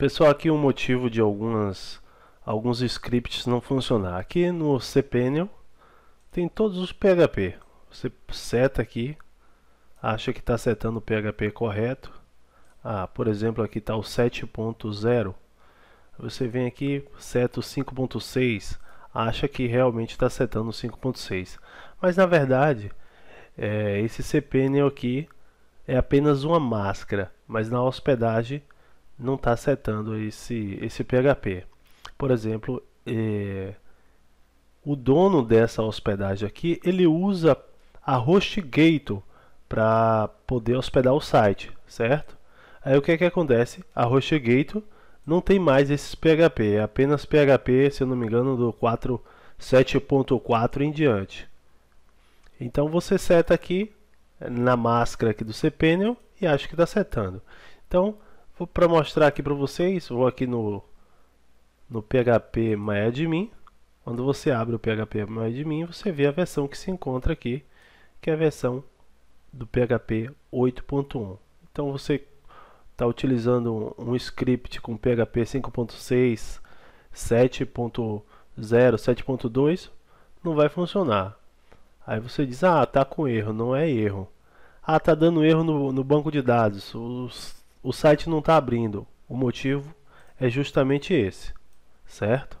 Pessoal, aqui um motivo de algumas alguns scripts não funcionar. Aqui no cPanel tem todos os PHP. Você seta aqui, acha que está setando o PHP correto. Ah, por exemplo, aqui está o 7.0. Você vem aqui, seta o 5.6, acha que realmente está setando o 5.6. Mas na verdade, é, esse cPanel aqui é apenas uma máscara, mas na hospedagem não está setando esse, esse PHP. Por exemplo, é, o dono dessa hospedagem aqui, ele usa a HostGator para poder hospedar o site, certo? Aí o que é que acontece? A HostGator não tem mais esses PHP, é apenas PHP, se eu não me engano, do 4.7.4 em diante. Então você seta aqui na máscara aqui do cPanel e acho que está setando. Então Vou para mostrar aqui para vocês, vou aqui no no PHP MyAdmin. Quando você abre o PHP MyAdmin, você vê a versão que se encontra aqui, que é a versão do PHP 8.1. Então você está utilizando um, um script com PHP 5.6, 7.0, 7.2, não vai funcionar. Aí você diz, ah, tá com erro, não é erro. Ah, tá dando erro no, no banco de dados. Os o site não está abrindo. O motivo é justamente esse, certo?